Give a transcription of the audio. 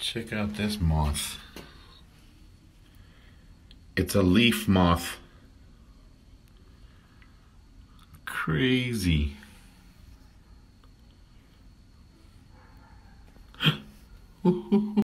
Check out this moth. It's a leaf moth. Crazy.